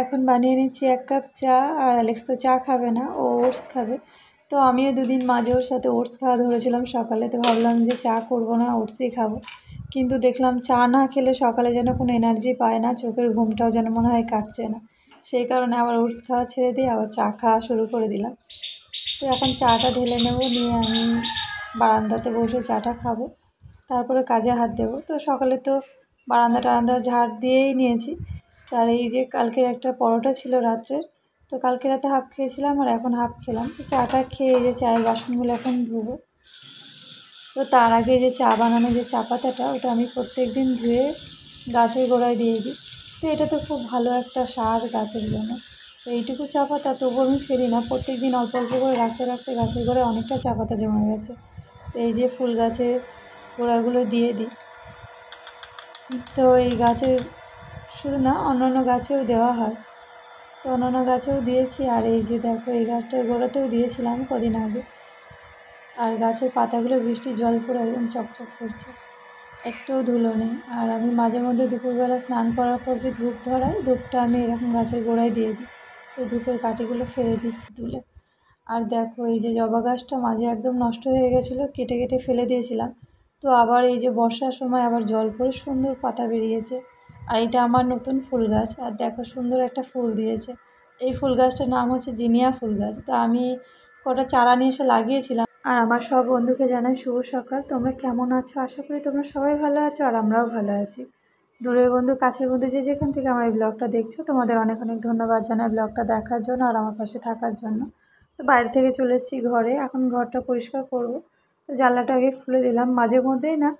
এখন বানিয়ে নিচ্ছি এক কাপ চা আর অ্যালেক্স তো চা খাবে না ও ওটস খাবে তো আমিও দুদিন মাঝে ওর সাথে ওটস খাওয়া ধরেছিলাম সকালে তো ভাবলাম যে চা করব না ওটসই খাবো কিন্তু দেখলাম চা না খেলে সকালে যেন কোনো এনার্জি পায় না চোখের ঘুমটাও যেন মনে হয় কাটছে না সেই কারণে আবার ওটস খাওয়া ছেড়ে দিয়ে আবার চা খাওয়া শুরু করে দিলাম তো এখন চাটা ঢেলে নেব নিয়ে আমি বারান্দাতে বসে চাটা খাবো তারপরে কাজে হাত দেবো তো সকালে তো বারান্দা টারান্দা ঝাড় দিয়েই নিয়েছি আর এই যে কালকের একটা পরোটা ছিল রাত্রের তো কালকে রাতে হাফ খেয়েছিলাম আর এখন হাফ খেলাম তো চাটা খেয়ে এই যে চায়ের বাসনগুলো এখন ধুবো তো তার আগে যে চা বানানো যে চা পাতাটা ওটা আমি প্রত্যেক দিন ধুয়ে গাছের গোড়ায় দিয়ে দিই তো এটা তো খুব ভালো একটা সার গাছের জন্য তো এইটুকু চা পাতা তবুও আমি ফেলি না প্রত্যেক দিন অল্প অল্প করে রাখতে রাখতে গাছের গোড়ায় অনেকটা চা পাতা জমে গেছে তো এই যে ফুল গাছের গোড়াগুলো দিয়ে দিই তো এই গাছের শুধু না অন্যান্য গাছেও দেওয়া হয় তো অন্যান্য গাছেও দিয়েছি আর এই যে দেখো এই গাছটার গোড়াতেও দিয়েছিলাম কদিন আগে আর গাছের পাতাগুলো বৃষ্টির জল পরে একদম চকচক করছে একটুও ধুলো নেই আর আমি মাঝে মধ্যে দুপুরবেলা স্নান করার পর যে ধূপ ধরাই ধূপটা আমি এরকম গাছের গোড়ায় দিয়ে দিই তো ধূপের কাটিগুলো ফেলে দিচ্ছি তুলে আর দেখো এই যে জবা গাছটা মাঝে একদম নষ্ট হয়ে গেছিলো কেটে কেটে ফেলে দিয়েছিলাম তো আবার এই যে বর্ষার সময় আবার জল পরে সুন্দর পাতা বেরিয়েছে আর এটা আমার নতুন ফুল গাছ আর দেখো সুন্দর একটা ফুল দিয়েছে এই ফুল গাছটার নাম হচ্ছে জিনিয়া ফুল গাছ তো আমি কটা চারা নিয়ে এসে লাগিয়েছিলাম আর আমার সব বন্ধুকে জানাই শুভ সকাল তোমরা কেমন আছো আশা করি তোমরা সবাই ভালো আছো আর আমরাও ভালো আছি দূরের বন্ধু কাছের বন্ধু যে যেখান থেকে আমার এই ব্লগটা দেখছো তোমাদের অনেক অনেক ধন্যবাদ জানাই ব্লগটা দেখার জন্য আর আমার পাশে থাকার জন্য তো বাইরে থেকে চলে এসেছি ঘরে এখন ঘরটা পরিষ্কার করব তো জানলাটা আগে খুলে দিলাম মাঝে মধ্যেই না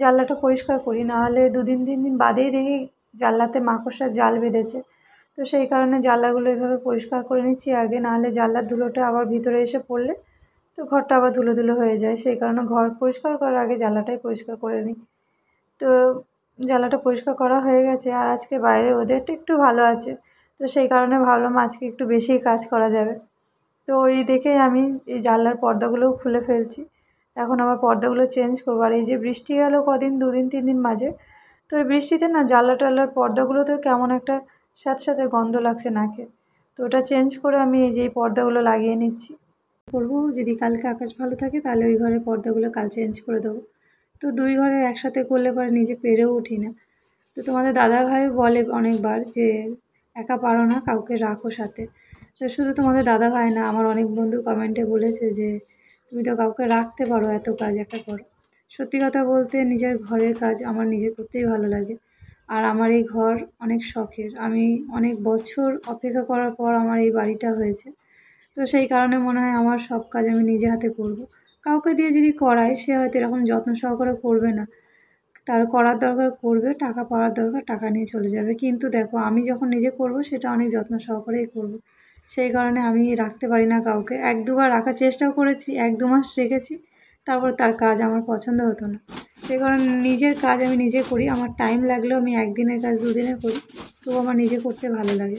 জানলাটা পরিষ্কার করি নাহলে দুদিন তিন দিন বাদেই দেখি জানলাতে মাকড়সার জাল বেঁধেছে তো সেই কারণে জানলাগুলো এভাবে পরিষ্কার করে নিচ্ছি আগে নাহলে জানলার ধুলোটা আবার ভিতরে এসে পড়লে তো ঘরটা আবার ধুলো ধুলো হয়ে যায় সেই কারণে ঘর পরিষ্কার করার আগে জানলাটাই পরিষ্কার করে নিই তো জানলাটা পরিষ্কার করা হয়ে গেছে আর আজকে বাইরে ওদেরটা একটু ভালো আছে তো সেই কারণে ভাবলাম আজকে একটু বেশি কাজ করা যাবে তো ওই দেখে আমি এই জানলার পর্দাগুলোও খুলে ফেলছি এখন আবার পর্দাগুলো চেঞ্জ করবো আর এই যে বৃষ্টি গেল কদিন দুদিন তিন দিন মাঝে তো এই বৃষ্টিতে না জানলা টাল্লার পর্দাগুলোতে কেমন একটা সাথে সাথে গন্ধ লাগছে নাকে তো ওটা চেঞ্জ করে আমি এই যে এই পর্দাগুলো লাগিয়ে নিচ্ছি করবো যদি কালকে আকাশ ভালো থাকে তাহলে ওই ঘরের পর্দাগুলো কাল চেঞ্জ করে দেবো তো দুই ঘরে একসাথে করলে পরে নিজে পেরেও উঠি না তো তোমাদের দাদা ভাই বলে অনেকবার যে একা পারো না কাউকে রাখো সাথে তো শুধু তোমাদের দাদা ভাই না আমার অনেক বন্ধু কমেন্টে বলেছে যে তুমি তো কাউকে রাখতে পারো এত কাজ একা করো সত্যি কথা বলতে নিজের ঘরের কাজ আমার নিজে করতেই ভালো লাগে আর আমার এই ঘর অনেক শখের আমি অনেক বছর অপেক্ষা করার পর আমার এই বাড়িটা হয়েছে তো সেই কারণে মনে হয় আমার সব কাজ আমি নিজে হাতে করব। কাউকে দিয়ে যদি করায় সে হয়তো এরকম যত্ন সহকারে করবে না তার করার দরকার করবে টাকা পাওয়ার দরকার টাকা নিয়ে চলে যাবে কিন্তু দেখো আমি যখন নিজে করব সেটা অনেক যত্ন সহকারেই করব। সেই কারণে আমি রাখতে পারি না কাউকে এক দুবার রাখার চেষ্টাও করেছি এক দু মাস রেখেছি তারপর তার কাজ আমার পছন্দ হতো না সেই কারণে নিজের কাজ আমি নিজে করি আমার টাইম লাগলেও আমি একদিনের কাজ দুদিনে করি তবু আমার নিজে করতে ভালো লাগে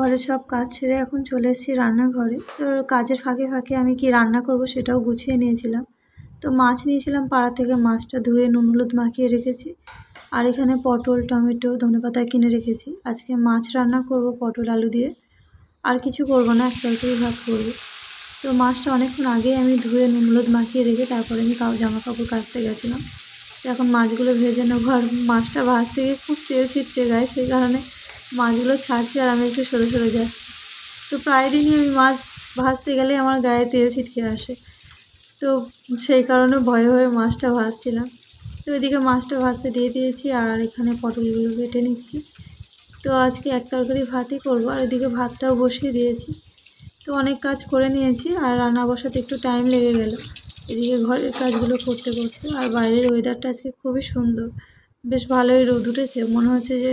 ঘরের সব কাজ ছেড়ে এখন চলে এসেছি রান্নাঘরে তো কাজের ফাঁকে ফাঁকে আমি কি রান্না করব সেটাও গুছিয়ে নিয়েছিলাম তো মাছ নিয়েছিলাম পাড়া থেকে মাছটা ধুয়ে নুন হলুদ মাখিয়ে রেখেছি আর এখানে পটল টমেটো ধনেপাতা কিনে রেখেছি আজকে মাছ রান্না করব পটল আলু দিয়ে আর কিছু করব না এক তরকারি ভাত করব তো মাছটা অনেকক্ষণ আগেই আমি ধুয়ে নুন হলুদ মাখিয়ে রেখে তারপরে আমি জামা কাপড় কাচতে গেছিলাম এখন মাছগুলো ভেজে নেবো আর মাছটা ভাজতে গিয়ে খুব তেল ছিটছে গায়ে সেই কারণে মাছগুলো ছাড়ছে আর আমি একটু সরে সরে যাচ্ছি তো প্রায় দিনই আমি মাছ ভাজতে গেলে আমার গায়ে তেল ছিটকে আসে তো সেই কারণে ভয়ে ভয়ে মাছটা ভাজছিলাম তো ওইদিকে মাছটা ভাজতে দিয়ে দিয়েছি আর এখানে পটলগুলো কেটে নিচ্ছি তো আজকে এক তরকারি ভাতই করব আর ওইদিকে ভাতটাও বসিয়ে দিয়েছি তো অনেক কাজ করে নিয়েছি আর রান্না বসাতে একটু টাইম লেগে গেল এদিকে ঘরের কাজগুলো করতে করতে আর বাইরের ওয়েদারটা আজকে খুবই সুন্দর বেশ ভালোই রোদ উঠেছে মনে হচ্ছে যে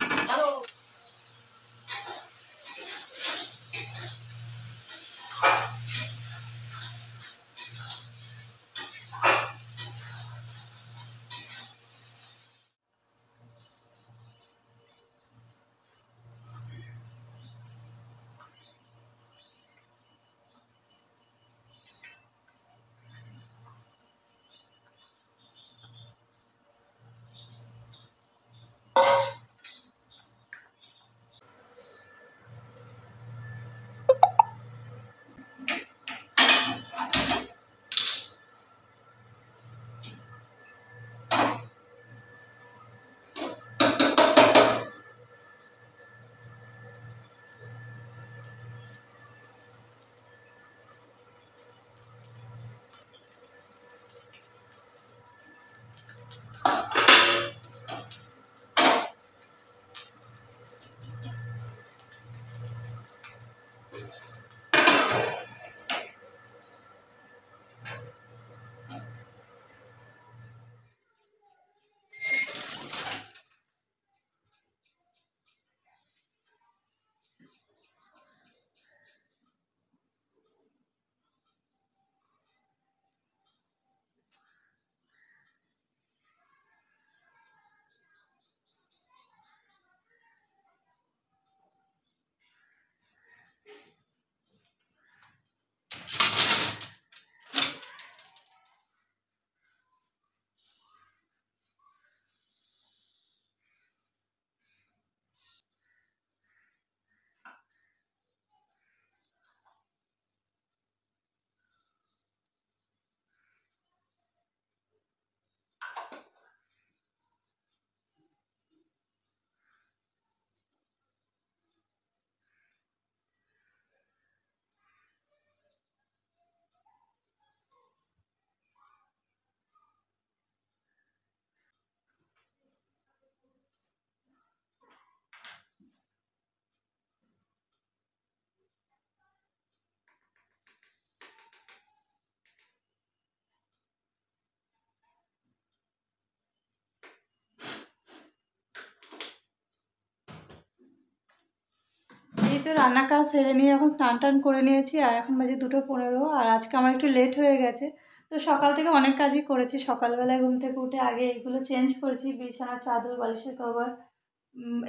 এই তো রান্না কাজ সেরে নিয়ে এখন স্নান টান করে নিয়েছি আর এখন বাজে দুটো পনেরো আর আজকে আমার একটু লেট হয়ে গেছে তো সকাল থেকে অনেক কাজই করেছি সকালবেলায় ঘুম থেকে উঠে আগে এইগুলো চেঞ্জ করেছি বিছানার চাদর বালিশের কভার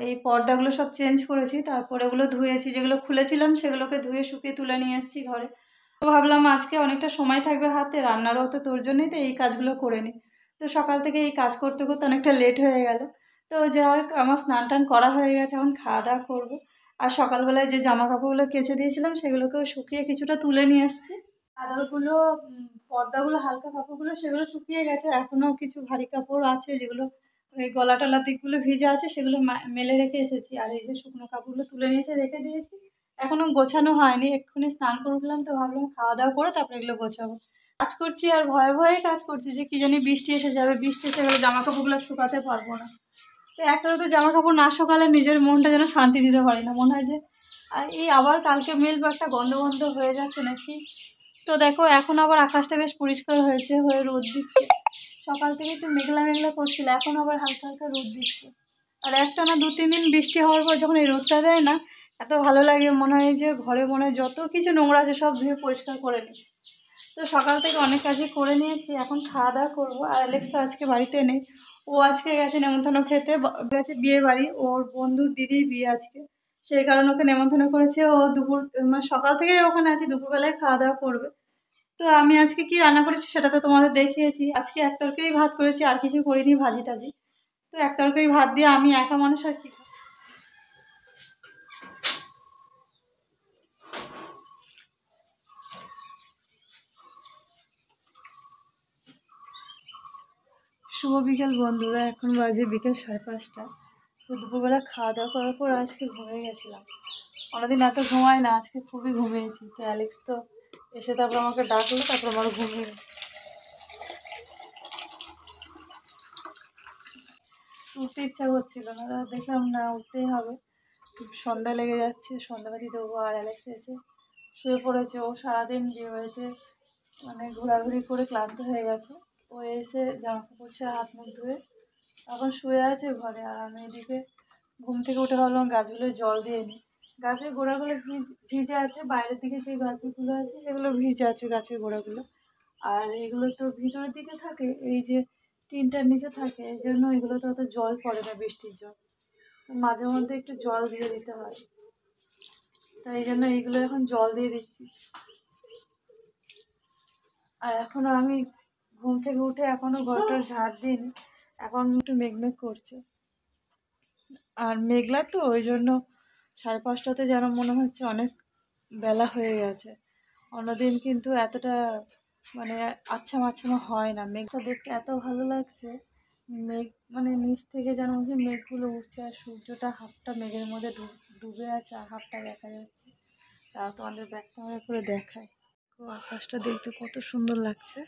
এই পর্দাগুলো সব চেঞ্জ করেছি তারপরে ওগুলো ধুয়েছি যেগুলো খুলেছিলাম সেগুলোকে ধুয়ে শুকিয়ে তুলে নিয়ে এসেছি ঘরে তো ভাবলাম আজকে অনেকটা সময় থাকবে হাতে রান্নারও তো তোর জন্যই তো এই কাজগুলো করে নিই তো সকাল থেকে এই কাজ করতে করতে অনেকটা লেট হয়ে গেল তো যাই হোক আমার স্নান টান করা হয়ে গেছে এখন খাওয়া দাওয়া করবো আর সকালবেলায় যে জামা কাপড়গুলো কেচে দিয়েছিলাম সেগুলোকেও শুকিয়ে কিছুটা তুলে নিয়ে এসছি চাদরগুলো পর্দাগুলো হালকা কাপড়গুলো সেগুলো শুকিয়ে গেছে এখনও কিছু ভারী কাপড় আছে যেগুলো ওই গলা টলার দিকগুলো ভিজে আছে সেগুলো মেলে রেখে এসেছি আর এই যে শুকনো কাপড়গুলো তুলে নিয়ে এসে রেখে দিয়েছি এখনও গোছানো হয়নি এক্ষুনি স্নান করলাম তো ভাবলাম খাওয়া দাওয়া করে তারপরে এগুলো গোছাবো কাজ করছি আর ভয়ে ভয়ে কাজ করছি যে কি জানি বৃষ্টি এসে যাবে বৃষ্টি এসে গেলে জামা কাপড়গুলো শুকাতে পারবো না তো একটা তো জামা কাপড় না সকালে নিজের মনটা যেন শান্তি দিতে পারি না মনে হয় যে আর এই আবার কালকে মেলবো একটা গন্ধ বন্ধ হয়ে যাচ্ছে নাকি তো দেখো এখন আবার আকাশটা বেশ পরিষ্কার হয়েছে হয়ে রোদ দিচ্ছে সকাল থেকে একটু মেঘলা মেঘলা করছিল এখন আবার হালকা হালকা রোদ দিচ্ছে আর একটা না দু তিন দিন বৃষ্টি হওয়ার পর যখন এই রোদটা দেয় না এত ভালো লাগে মনে হয় যে ঘরে মনে হয় যত কিছু নোংরা আছে সব ধুয়ে পরিষ্কার করে নিই তো সকাল থেকে অনেক কাজই করে নিয়েছি এখন খাওয়া দাওয়া করবো আর অ্যালেক্স তো আজকে বাড়িতে নেই ও আজকে গেছে নেমন্তন্ন খেতে গেছে বিয়ে বাড়ি ওর বন্ধুর দিদির বিয়ে আজকে সেই কারণে ওকে নেমন্তন্ন করেছে ও দুপুর মানে সকাল থেকে ওখানে আছে দুপুরবেলায় খাওয়া দাওয়া করবে তো আমি আজকে কি রান্না করেছি সেটা তো তোমাদের দেখিয়েছি আজকে এক তরকারি ভাত করেছি আর কিছু করিনি ভাজি টাজি তো এক তরকারি ভাত দিয়ে আমি একা মানুষ আর কি খাবো শুভ বিকেল বন্ধুরা এখন বাজে বিকেল সাড়ে পাঁচটা তো দুপুরবেলা খাওয়া দাওয়া করার পর আজকে ঘুমিয়ে গেছিলাম অনেকদিন এত ঘুমায় না আজকে খুবই ঘুমিয়েছি তো অ্যালেক্স তো এসে তারপর আমাকে ডাকলো তারপর আমার ঘুমিয়ে গেছে উঠতে ইচ্ছা করছিল না দেখলাম না উঠতেই হবে সন্ধ্যা লেগে যাচ্ছে সন্ধ্যাবাতি দেবো আর অ্যালেক্স এসে শুয়ে পড়েছে ও সারাদিন বিয়ে বাড়িতে মানে ঘোরাঘুরি করে ক্লান্ত হয়ে গেছে ও এসে জামা কাপড় হাত মুখ ধুয়ে এখন শুয়ে আছে ঘরে আর আমি এদিকে ঘুম থেকে উঠে ভাবলাম গাছগুলো জল দিয়ে নিই গাছের গোড়াগুলো ভিজে আছে বাইরের দিকে যে গাছগুলো আছে সেগুলো ভিজে আছে গাছের গোড়াগুলো আর এগুলো তো ভিতরের দিকে থাকে এই যে টিনটার নিচে থাকে এই জন্য এগুলো তো অত জল পড়ে না বৃষ্টির জল মাঝে মধ্যে একটু জল দিয়ে দিতে হয় তাই এই জন্য এইগুলো এখন জল দিয়ে দিচ্ছি আর এখন আমি ঘুম থেকে উঠে এখনও ঘরটা ঝাড় দিন এখন একটু মেঘমেঘ করছে আর মেঘলা তো ওই জন্য সাড়ে পাঁচটাতে যেন মনে হচ্ছে অনেক বেলা হয়ে গেছে অন্যদিন কিন্তু এতটা মানে আচ্ছা মাছানো হয় না মেঘটা দেখতে এত ভালো লাগছে মেঘ মানে নিচ থেকে যেন হচ্ছে মেঘগুলো উঠছে আর সূর্যটা হাফটা মেঘের মধ্যে ডুবে আছে আর হাফটা দেখা যাচ্ছে তা তোমাদের ব্যাক ক্যামেরা করে দেখায় আকাশটা দেখতে কত সুন্দর লাগছে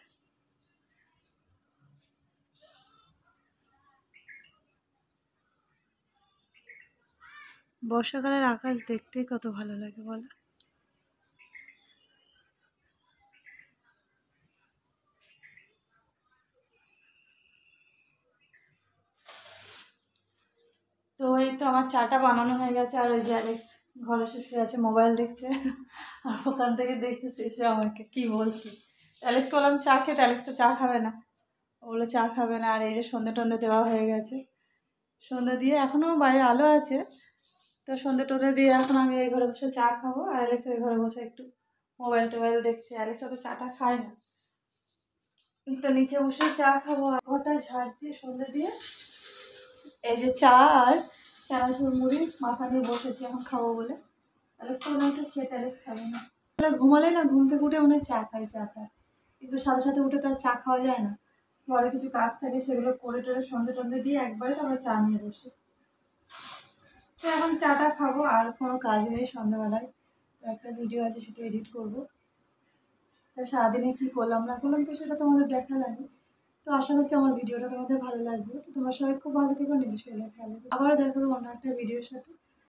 বর্ষাকালের আকাশ দেখতে কত ভালো লাগে বলো তো এই তো আমার চাটা বানানো হয়ে গেছে আর ওই যে অ্যালেক্স ঘরে শুয়ে আছে মোবাইল দেখছে আর ওখান থেকে দেখছে শেষে আমাকে কি বলছি অ্যালেক্স বললাম চা খেতে অ্যালেক্স তো চা খাবে না ওগুলো চা খাবে না আর এই যে সন্ধ্যে টন্ধে দেওয়া হয়ে গেছে সন্ধ্যে দিয়ে এখনও বাইরে আলো আছে তো সন্ধ্যে টোলে দিয়ে এখন আমি এই ঘরে বসে চা খাবো আর ওই ঘরে বসে একটু মোবাইল টোবাইল দেখছি অ্যালেক্স তো চাটা খায় না তো নিচে বসে চা খাবো আর ঝাড় দিয়ে সন্ধ্যে দিয়ে এই যে চা আর চানাচুর মুড়ি মাথা নিয়ে বসেছি এখন খাবো বলে অ্যালেক্স তো মনে একটু খেয়ে ট্যালেস খাবে না তাহলে ঘুমালে না ঘুম থেকে উঠে মনে চা খায় চা খায় কিন্তু সাথে সাথে উঠে তার চা খাওয়া যায় না ঘরে কিছু কাজ থাকে সেগুলো করে টোরে সন্ধে টন্ধে দিয়ে একবারে তারপরে চা নিয়ে বসি তো এখন চাটা খাবো আর কোনো কাজ নেই সন্ধ্যাবেলায় একটা ভিডিও আছে সেটা এডিট করবো তা সারাদিনে কী করলাম না করলাম তো সেটা তোমাদের দেখা লাগে তো আশা করছি আমার ভিডিওটা তোমাদের ভালো লাগবে তো তোমার সবাই খুব ভালো থেকো নিজস্ব এলাকায় আবারও দেখো অন্য একটা ভিডিওর সাথে